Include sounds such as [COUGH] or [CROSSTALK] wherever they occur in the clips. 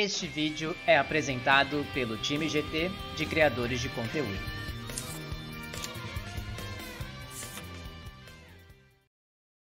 Este vídeo é apresentado pelo time GT de criadores de conteúdo.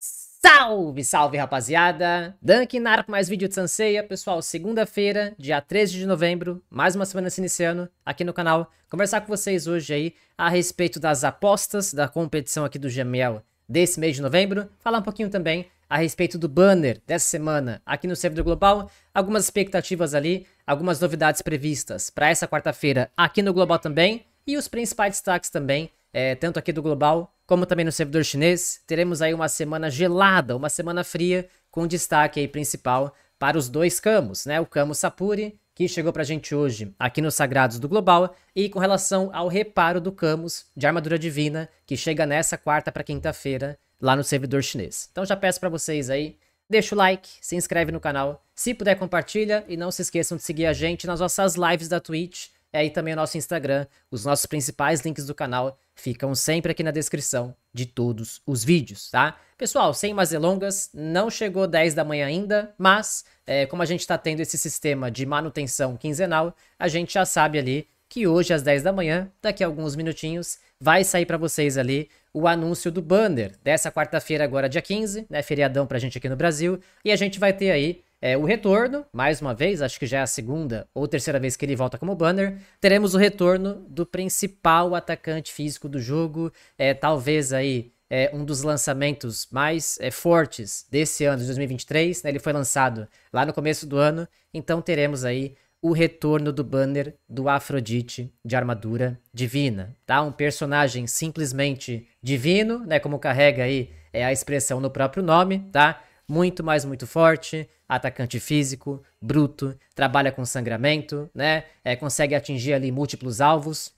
Salve, salve rapaziada! Dunkin n'arco mais vídeo de Sanseia. Pessoal, segunda-feira, dia 13 de novembro, mais uma semana se iniciando aqui no canal. Conversar com vocês hoje aí a respeito das apostas da competição aqui do Gemel desse mês de novembro. Falar um pouquinho também a respeito do banner dessa semana aqui no servidor global, algumas expectativas ali, algumas novidades previstas para essa quarta-feira aqui no global também e os principais destaques também, é, tanto aqui do global como também no servidor chinês. Teremos aí uma semana gelada, uma semana fria com destaque aí principal para os dois camos, né? O camo Sapuri que chegou para a gente hoje aqui nos Sagrados do Global, e com relação ao reparo do Camus de Armadura Divina, que chega nessa quarta para quinta-feira lá no servidor chinês. Então já peço para vocês aí, deixa o like, se inscreve no canal, se puder compartilha e não se esqueçam de seguir a gente nas nossas lives da Twitch é, aí também o nosso Instagram. Os nossos principais links do canal ficam sempre aqui na descrição de todos os vídeos, tá? Pessoal, sem mais delongas, não chegou 10 da manhã ainda, mas é, como a gente está tendo esse sistema de manutenção quinzenal, a gente já sabe ali que hoje às 10 da manhã, daqui a alguns minutinhos, vai sair para vocês ali o anúncio do banner dessa quarta-feira agora dia 15, né, feriadão pra gente aqui no Brasil, e a gente vai ter aí é, o retorno, mais uma vez, acho que já é a segunda ou terceira vez que ele volta como banner, teremos o retorno do principal atacante físico do jogo, é, talvez aí é, um dos lançamentos mais é, fortes desse ano, de 2023, né, ele foi lançado lá no começo do ano, então teremos aí o retorno do banner do Afrodite de armadura divina, tá? Um personagem simplesmente divino, né? Como carrega aí é a expressão no próprio nome, tá? Muito mais muito forte, atacante físico, bruto, trabalha com sangramento, né? É, consegue atingir ali múltiplos alvos,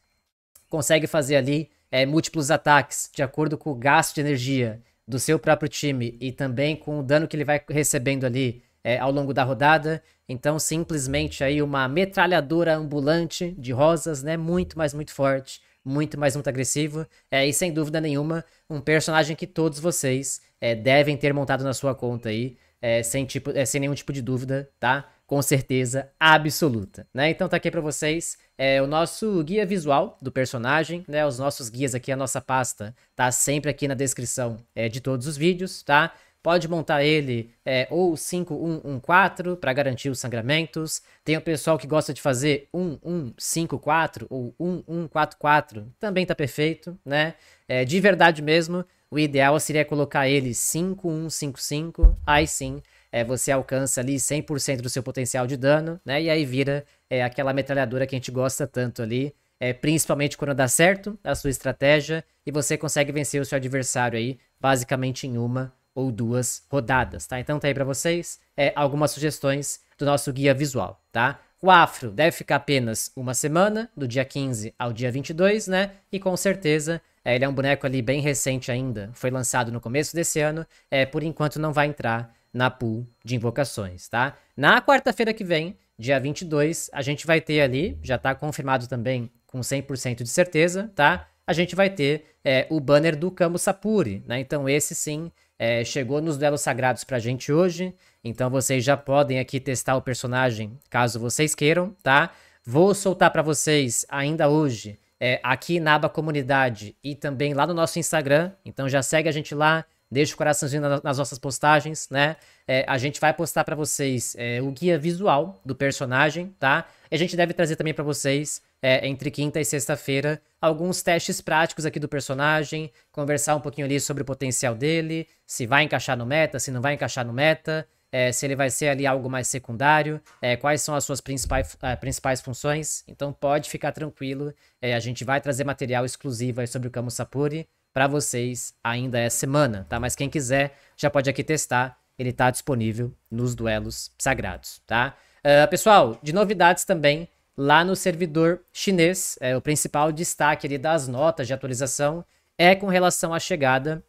consegue fazer ali é, múltiplos ataques de acordo com o gasto de energia do seu próprio time e também com o dano que ele vai recebendo ali é, ao longo da rodada. Então, simplesmente aí uma metralhadora ambulante de rosas, né? Muito, mas muito forte, muito, mas muito agressivo. É, e sem dúvida nenhuma, um personagem que todos vocês é, devem ter montado na sua conta aí, é, sem, tipo, é, sem nenhum tipo de dúvida, tá? Com certeza absoluta, né? Então tá aqui para vocês é, o nosso guia visual do personagem, né? Os nossos guias aqui, a nossa pasta tá sempre aqui na descrição é, de todos os vídeos, tá? Pode montar ele é, ou 5-1-1-4 para garantir os sangramentos. Tem o pessoal que gosta de fazer 1-1-5-4 ou 1-1-4-4. Também tá perfeito, né? É, de verdade mesmo, o ideal seria colocar ele 5-1-5-5. Aí sim, é, você alcança ali 100% do seu potencial de dano, né? E aí vira é, aquela metralhadora que a gente gosta tanto ali. É, principalmente quando dá certo a sua estratégia e você consegue vencer o seu adversário aí, basicamente em uma ou duas rodadas, tá? Então tá aí para vocês é, algumas sugestões do nosso guia visual, tá? O afro deve ficar apenas uma semana, do dia 15 ao dia 22, né? E com certeza é, ele é um boneco ali bem recente ainda, foi lançado no começo desse ano, é, por enquanto não vai entrar na pool de invocações, tá? Na quarta-feira que vem, dia 22, a gente vai ter ali, já tá confirmado também com 100% de certeza, tá? A gente vai ter é, o banner do Kamo Sapuri, né? Então esse sim é, chegou nos duelos sagrados pra gente hoje, então vocês já podem aqui testar o personagem caso vocês queiram, tá? Vou soltar para vocês ainda hoje é, aqui na aba comunidade e também lá no nosso Instagram, então já segue a gente lá, deixa o coraçãozinho na, nas nossas postagens, né? É, a gente vai postar para vocês é, o guia visual do personagem, tá? E a gente deve trazer também para vocês é, entre quinta e sexta-feira alguns testes práticos aqui do personagem, conversar um pouquinho ali sobre o potencial dele, se vai encaixar no meta, se não vai encaixar no meta, é, se ele vai ser ali algo mais secundário, é, quais são as suas principais, uh, principais funções. Então pode ficar tranquilo, é, a gente vai trazer material exclusivo sobre o Kamo Sapuri para vocês ainda essa semana, tá? Mas quem quiser já pode aqui testar, ele está disponível nos duelos sagrados, tá? Uh, pessoal, de novidades também, lá no servidor chinês. É, o principal destaque ali das notas de atualização é com relação à chegada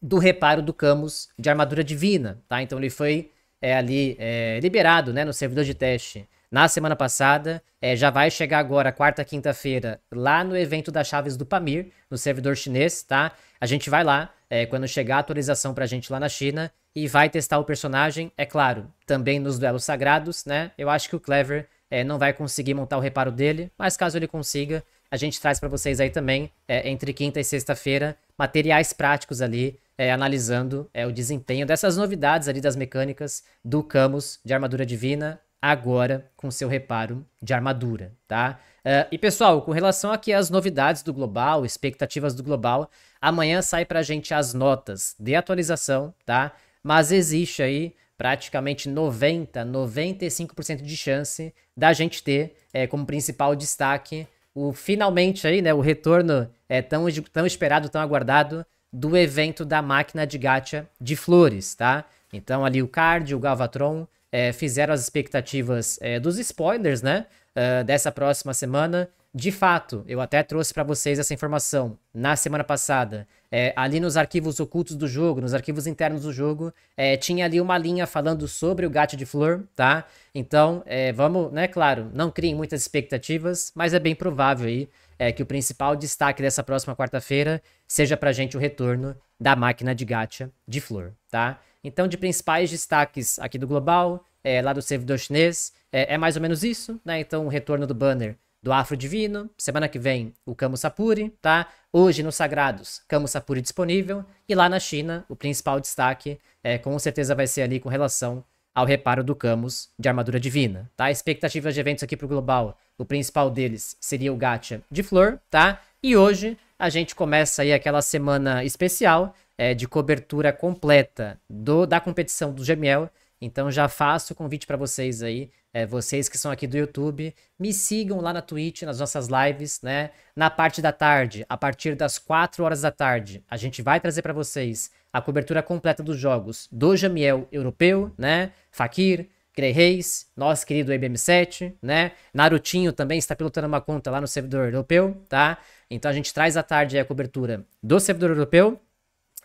do reparo do Camus de armadura divina, tá? Então ele foi é, ali é, liberado, né, no servidor de teste na semana passada. É, já vai chegar agora, quarta, quinta-feira, lá no evento das chaves do Pamir, no servidor chinês, tá? A gente vai lá, é, quando chegar a atualização para a gente lá na China, e vai testar o personagem, é claro, também nos duelos sagrados, né? Eu acho que o Clever é, não vai conseguir montar o reparo dele, mas caso ele consiga, a gente traz para vocês aí também, é, entre quinta e sexta-feira, materiais práticos ali, é, analisando é, o desempenho dessas novidades ali das mecânicas do Camus de Armadura Divina, agora com seu reparo de armadura, tá? Uh, e pessoal, com relação aqui às novidades do Global, expectativas do Global, amanhã sai pra gente as notas de atualização, tá? Mas existe aí praticamente 90, 95% de chance da gente ter é, como principal destaque o finalmente aí, né, o retorno é tão, tão esperado, tão aguardado do evento da máquina de gacha de flores, tá? Então ali o Card, o Galvatron é, fizeram as expectativas é, dos spoilers, né? Uh, dessa próxima semana de fato, eu até trouxe para vocês essa informação na semana passada. É, ali nos arquivos ocultos do jogo, nos arquivos internos do jogo, é, tinha ali uma linha falando sobre o gato de flor, tá? Então, é, vamos, né? Claro, não criem muitas expectativas, mas é bem provável aí é, que o principal destaque dessa próxima quarta-feira seja pra gente o retorno da máquina de gacha de flor, tá? Então, de principais destaques aqui do global, é, lá do servidor chinês, é, é mais ou menos isso, né? Então, o retorno do banner do Afro Divino. Semana que vem, o Kamo Sapuri, tá? Hoje, nos Sagrados, Kamo Sapuri disponível. E lá na China, o principal destaque é, com certeza vai ser ali com relação ao reparo do Camus de armadura divina, tá? Expectativas de eventos aqui pro global, o principal deles seria o Gacha de Flor, tá? E hoje a gente começa aí aquela semana especial é, de cobertura completa do, da competição do Gemiel então já faço o convite para vocês aí, é, vocês que são aqui do YouTube, me sigam lá na Twitch, nas nossas lives, né? Na parte da tarde, a partir das 4 horas da tarde, a gente vai trazer para vocês a cobertura completa dos jogos do Jamiel europeu, né? Fakir, Grey Reis, nosso querido IBM7, né? Narutinho também está pilotando uma conta lá no servidor europeu, tá? Então a gente traz à tarde a cobertura do servidor europeu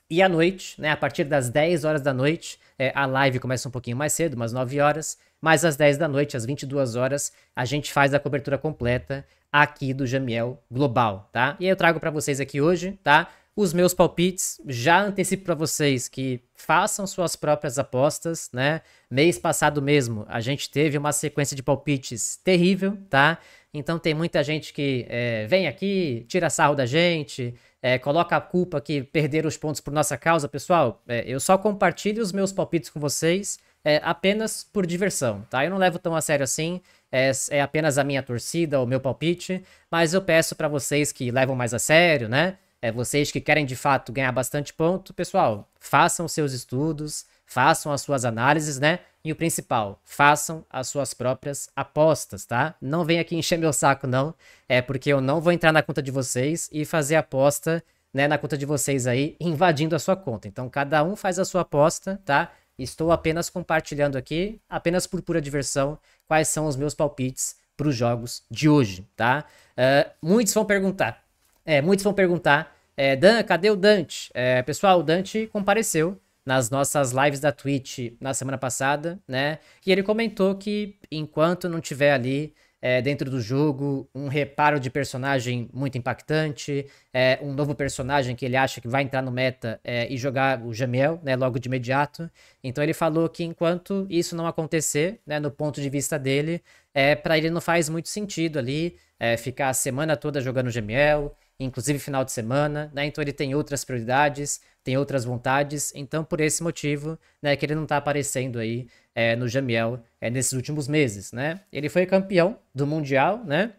e à noite, né, a partir das 10 horas da noite, é, a live começa um pouquinho mais cedo, umas 9 horas, mas às 10 da noite, às 22 horas, a gente faz a cobertura completa aqui do Jamiel Global, tá? E eu trago para vocês aqui hoje, tá? Os meus palpites, já antecipo para vocês que façam suas próprias apostas, né? Mês passado mesmo, a gente teve uma sequência de palpites terrível, tá? Então tem muita gente que é, vem aqui, tira sarro da gente, é, coloca a culpa que perderam os pontos por nossa causa. Pessoal, é, eu só compartilho os meus palpites com vocês é, apenas por diversão, tá? Eu não levo tão a sério assim, é, é apenas a minha torcida, o meu palpite, mas eu peço para vocês que levam mais a sério, né? É, vocês que querem de fato ganhar bastante ponto, pessoal, façam seus estudos, façam as suas análises, né? E o principal, façam as suas próprias apostas, tá? Não venha aqui encher meu saco, não. É porque eu não vou entrar na conta de vocês e fazer aposta, né, na conta de vocês aí, invadindo a sua conta. Então, cada um faz a sua aposta, tá? Estou apenas compartilhando aqui, apenas por pura diversão, quais são os meus palpites para os jogos de hoje, tá? Uh, muitos vão perguntar. É, muitos vão perguntar. É, Dan, cadê o Dante? É, pessoal, o Dante compareceu nas nossas lives da Twitch na semana passada, né? E ele comentou que enquanto não tiver ali é, dentro do jogo, um reparo de personagem muito impactante, é, um novo personagem que ele acha que vai entrar no meta é, e jogar o Jamiel né, logo de imediato. Então ele falou que enquanto isso não acontecer, né, no ponto de vista dele, é, para ele não faz muito sentido ali é, ficar a semana toda jogando Jamiel, inclusive final de semana, né? Então ele tem outras prioridades, tem outras vontades. Então, por esse motivo, né, que ele não está aparecendo aí é, no Jamiel é, nesses últimos meses, né? Ele foi campeão do Mundial, né?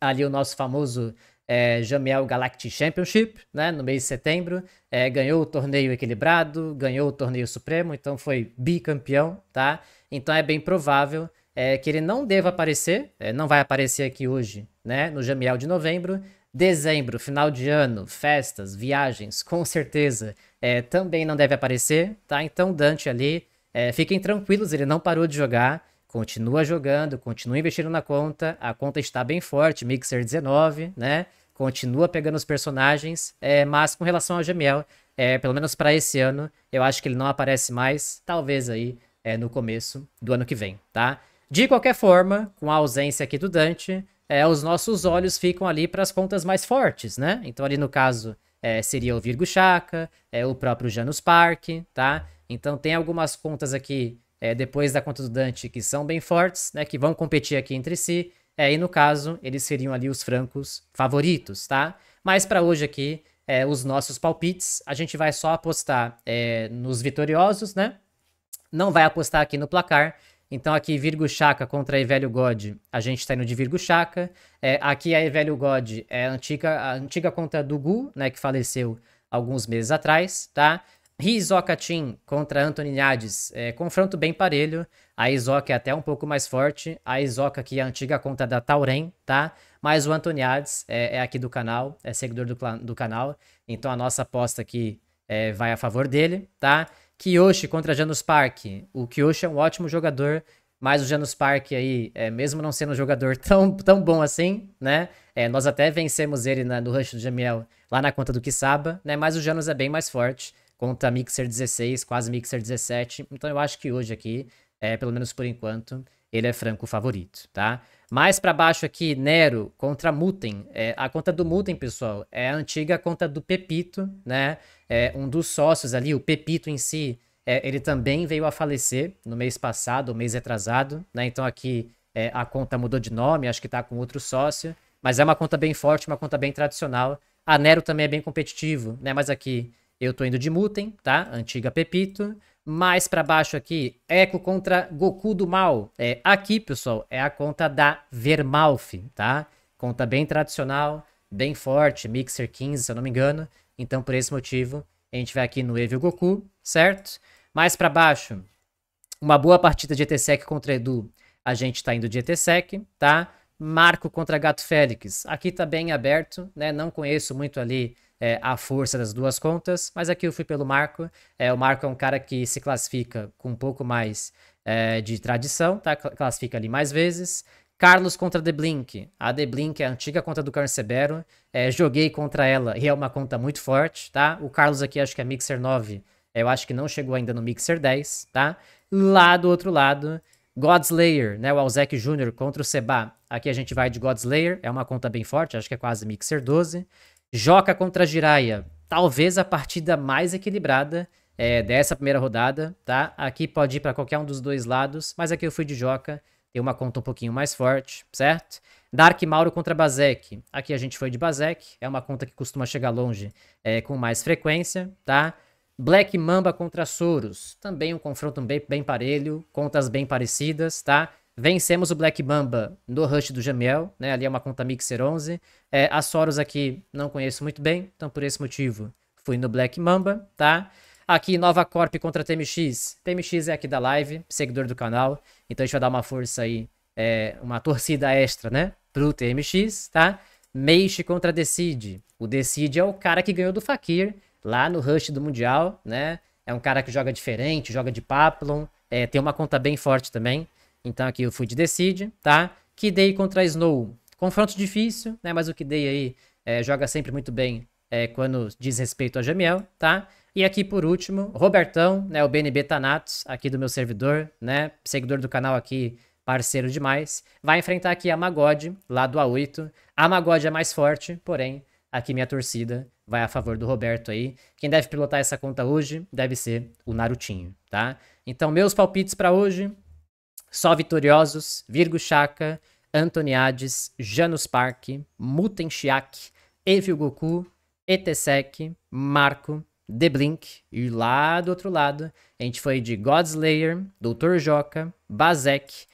Ali o nosso famoso é, Jamiel Galactic Championship, né, no mês de setembro, é, ganhou o torneio equilibrado, ganhou o torneio supremo, então foi bicampeão, tá? Então é bem provável é, que ele não deva aparecer, é, não vai aparecer aqui hoje, né, no Jamiel de novembro, Dezembro, final de ano, festas, viagens, com certeza é, também não deve aparecer, tá? Então Dante ali, é, fiquem tranquilos, ele não parou de jogar, continua jogando, continua investindo na conta, a conta está bem forte, Mixer 19, né? Continua pegando os personagens, é, mas com relação ao Gemiel, é, pelo menos para esse ano, eu acho que ele não aparece mais, talvez aí é, no começo do ano que vem, tá? De qualquer forma, com a ausência aqui do Dante, é, os nossos olhos ficam ali para as contas mais fortes, né? Então, ali no caso, é, seria o Virgo Chaka, é, o próprio Janus Park, tá? Então, tem algumas contas aqui, é, depois da conta do Dante, que são bem fortes, né? Que vão competir aqui entre si. É, e no caso, eles seriam ali os francos favoritos, tá? Mas para hoje aqui, é, os nossos palpites, a gente vai só apostar é, nos vitoriosos, né? Não vai apostar aqui no placar, então aqui Virgo Chaka contra Evelio God, a gente está indo de Virgo Chaka. É, aqui a Evelio God é a antiga, a antiga Gu, né, que faleceu alguns meses atrás, tá? Hizoka contra Anthony Nades, é, confronto bem parelho. A Izoka é até um pouco mais forte. A Izoka aqui é a antiga conta da Tauren, tá? Mas o Anthony Nades é, é, aqui do canal, é seguidor do, do canal. Então a nossa aposta aqui é, vai a favor dele, tá? Kiyoshi contra Janus Park. O Kiyoshi é um ótimo jogador, mas o Janus Park aí, é, mesmo não sendo um jogador [LAUGHS] tão, tão bom assim, né? É, nós até vencemos ele na, no Rush do Jamiel lá na conta do Kisaba, né? Mas o Janus é bem mais forte, conta Mixer 16, quase Mixer 17. Então eu acho que hoje aqui, é, pelo menos por enquanto, ele é franco favorito, tá? Mais para baixo aqui, Nero contra Muten. É, a conta do Muten, pessoal, é a antiga conta do Pepito, né? É, um dos sócios ali, o Pepito em si, é, ele também veio a falecer no mês passado, mês atrasado, né? Então aqui é, a conta mudou de nome, acho que tá com outro sócio, mas é uma conta bem forte, uma conta bem tradicional. A Nero também é bem competitivo, né? Mas aqui eu tô indo de Muten, tá? Antiga Pepito. Mais para baixo aqui, Echo contra Goku do Mal. É, aqui, pessoal, é a conta da Vermalf, tá? Conta bem tradicional, bem forte, Mixer 15, se eu não me engano. Então, por esse motivo, a gente vai aqui no Evil Goku, certo? Mais para baixo, uma boa partida de ETSEC contra Edu. A gente tá indo de ETSEC, tá? Marco contra Gato Félix. Aqui tá bem aberto, né? Não conheço muito ali é, força das duas contas, mas aqui eu fui pelo Marco. É, o Marco é um cara que se classifica com um pouco mais é, de tradição, tá? classifica ali mais vezes. Carlos contra The Blink. A The Blink é a antiga conta do Carnicebero. É, joguei contra ela e é uma conta muito forte, tá? O Carlos aqui acho que é Mixer 9. É, eu acho que não chegou ainda no Mixer 10, tá? Lá do outro lado, Godslayer, né? O Alzec Jr. contra o Seba. Aqui a gente vai de Godslayer, é uma conta bem forte, acho que é quase Mixer 12. Joca contra Jiraya, talvez a partida mais equilibrada é, dessa primeira rodada, tá? Aqui pode ir para qualquer um dos dois lados, mas aqui eu fui de Joca, tem uma conta um pouquinho mais forte, certo? Dark Mauro contra Bazek. Aqui a gente foi de Bazek, é uma conta que costuma chegar longe é, com mais frequência, tá? Black Mamba contra Soros, também um confronto bem, bem parelho, contas bem parecidas, tá? Vencemos o Black Mamba no rush do Jamiel, né? Ali é uma conta Mixer 11. É, a Soros aqui não conheço muito bem, então por esse motivo fui no Black Mamba, tá? Aqui Nova Corp contra TMX. TMX é aqui da live, seguidor do canal, então a gente vai dar uma força aí, é, uma torcida extra, né? Pro TMX, tá? Meixe contra Decide. O Decide é o cara que ganhou do Fakir lá no rush do Mundial, né? É um cara que joga diferente, joga de Paplon, é, tem uma conta bem forte também. Então aqui o Food decide, tá? Kidei contra Snow. Confronto difícil, né? Mas o Kidei aí é, joga sempre muito bem é, quando diz respeito a Jamiel, tá? E aqui por último, Robertão, né? O BNB Tanatos, aqui do meu servidor, né? Seguidor do canal aqui, parceiro demais. Vai enfrentar aqui a Magode, lá do A8. A Magode é mais forte, porém, aqui minha torcida vai a favor do Roberto aí. Quem deve pilotar essa conta hoje deve ser o Narutinho, tá? Então, meus palpites para hoje, só Vitoriosos, Virgo Chaka, Antoniades, Janus Park, Muten Shiak, Evil Goku, ETSEC, Marco, The Blink, e lá do outro lado, a gente foi de Godslayer, Doutor Joca, Bazek,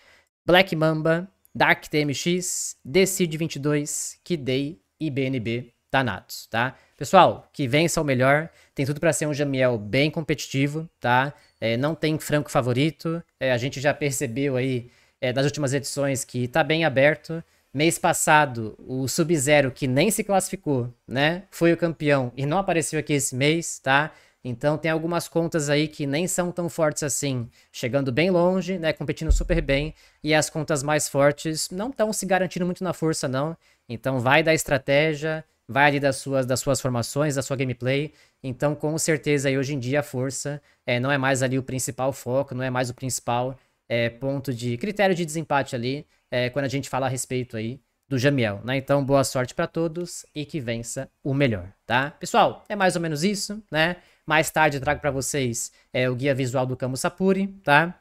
Black Mamba, Dark TMX, Decide22, Kidei e BNB Thanatos, tá? Pessoal, que vença o melhor, tem tudo para ser um Jamiel bem competitivo, tá? é, não tem franco favorito. É, a gente já percebeu aí é, nas últimas edições que está bem aberto. Mês passado, o Sub-Zero, que nem se classificou, né? Foi o campeão e não apareceu aqui esse mês, tá? Então tem algumas contas aí que nem são tão fortes assim, chegando bem longe, né, competindo super bem, e as contas mais fortes não estão se garantindo muito na força não. Então vai da estratégia, vai ali das suas das suas formações, da sua gameplay então, com certeza, aí, hoje em dia, a força é, não é mais ali o principal foco, não é mais o principal é, ponto de critério de desempate ali, é, quando a gente fala a respeito aí do Jamiel, né? Então, boa sorte para todos e que vença o melhor, tá? Pessoal, é mais ou menos isso, né? Mais tarde trago para vocês é, o guia visual do Camus Sapuri, tá?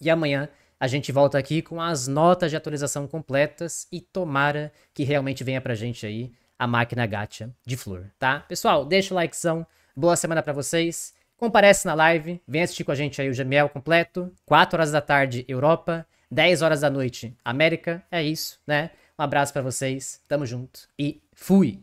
E amanhã a gente volta aqui com as notas de atualização completas e tomara que realmente venha pra gente aí a máquina gacha de flor, tá? Pessoal, deixa o likezão, boa semana para vocês. Comparece na live, vem assistir com a gente aí o GML completo, 4 horas da tarde, Europa, 10 horas da noite, América. É isso, né? Um abraço para vocês, tamo junto e fui!